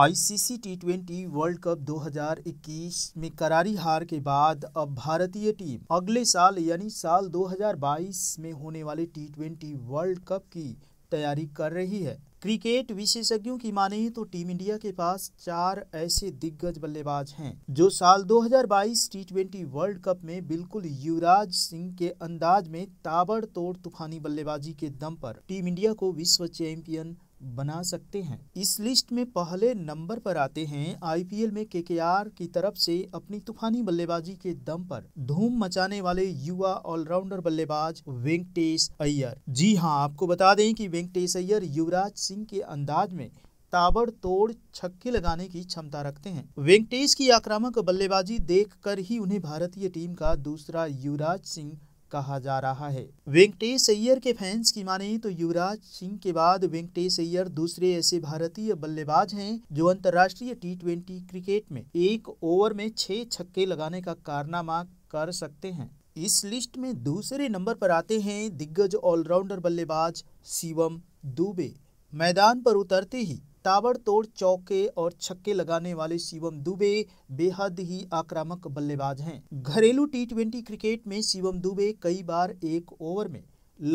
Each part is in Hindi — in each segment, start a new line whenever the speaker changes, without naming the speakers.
ICC T twenty world cup 2021 में करारी हार के बाद अब भारतीय टीम अगले साल यानी साल 2022 में होने वाले टी ट्वेंटी वर्ल्ड कप की तैयारी कर रही है क्रिकेट विशेषज्ञों की माने तो टीम इंडिया के पास चार ऐसे दिग्गज बल्लेबाज हैं जो साल 2022 टी ट्वेंटी वर्ल्ड कप में बिल्कुल युवराज सिंह के अंदाज में ताबड़तोड़ तूफानी बल्लेबाजी के दम पर टीम इंडिया को विश्व चैंपियन बना सकते हैं इस लिस्ट में पहले नंबर पर आते हैं आईपीएल में केकेआर की तरफ से अपनी तूफानी बल्लेबाजी के दम पर धूम मचाने वाले युवा ऑलराउंडर बल्लेबाज वेंकटेश अय्यर जी हां आपको बता दें कि वेंकटेश अय्यर युवराज सिंह के अंदाज में ताबड़तोड़ छक्के लगाने की क्षमता रखते हैं वेंकटेश की आक्रामक बल्लेबाजी देखकर ही उन्हें भारतीय टीम का दूसरा युवराज सिंह कहा जा रहा है वेंकटेश अय्यर के फैंस की माने तो युवराज सिंह के बाद वेंकटेश अय्यर दूसरे ऐसे भारतीय बल्लेबाज हैं जो अंतर्राष्ट्रीय टी ट्वेंटी क्रिकेट में एक ओवर में छह छक्के लगाने का कारनामा कर सकते हैं इस लिस्ट में दूसरे नंबर पर आते हैं दिग्गज ऑलराउंडर बल्लेबाज शिवम दुबे मैदान पर उतरते ही ताबड़तोड़ चौके और छक्के लगाने वाले शिवम दुबे बेहद ही आक्रामक बल्लेबाज हैं घरेलू टी ट्वेंटी क्रिकेट में शिवम दुबे कई बार एक ओवर में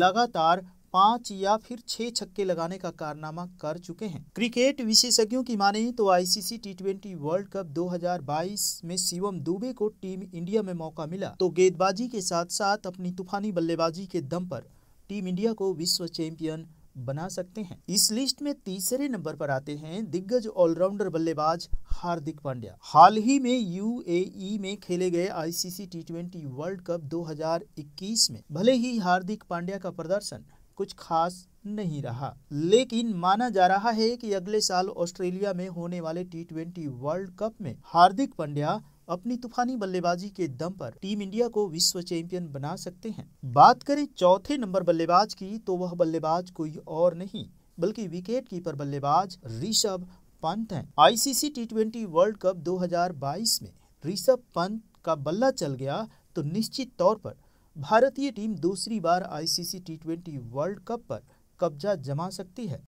लगातार पांच या फिर छह छक्के लगाने का कारनामा कर चुके हैं क्रिकेट विशेषज्ञों की माने तो ICC T twenty world cup 2022 में शिवम दुबे को टीम इंडिया में मौका मिला तो गेंदबाजी के साथ साथ अपनी तूफानी बल्लेबाजी के दम पर टीम इंडिया को विश्व चैंपियन बना सकते हैं इस लिस्ट में तीसरे नंबर पर आते हैं दिग्गज ऑलराउंडर बल्लेबाज हार्दिक पांड्या हाल ही में यूएई में खेले गए ICC T twenty world cup 2021 में भले ही हार्दिक पांड्या का प्रदर्शन कुछ खास नहीं रहा लेकिन माना जा रहा है कि अगले साल ऑस्ट्रेलिया में होने वाले टी वर्ल्ड कप में हार्दिक पांड्या अपनी तूफानी बल्लेबाजी के दम पर टीम इंडिया को विश्व चैंपियन बना सकते हैं बात करें चौथे नंबर बल्लेबाज की तो वह बल्लेबाज कोई और नहीं बल्कि विकेट कीपर बल्लेबाज ऋषभ पंत हैं आईसीसी टी वर्ल्ड कप 2022 में ऋषभ पंत का बल्ला चल गया तो निश्चित तौर पर भारतीय टीम दूसरी बार आईसीसी टी वर्ल्ड कप पर कब्जा जमा सकती है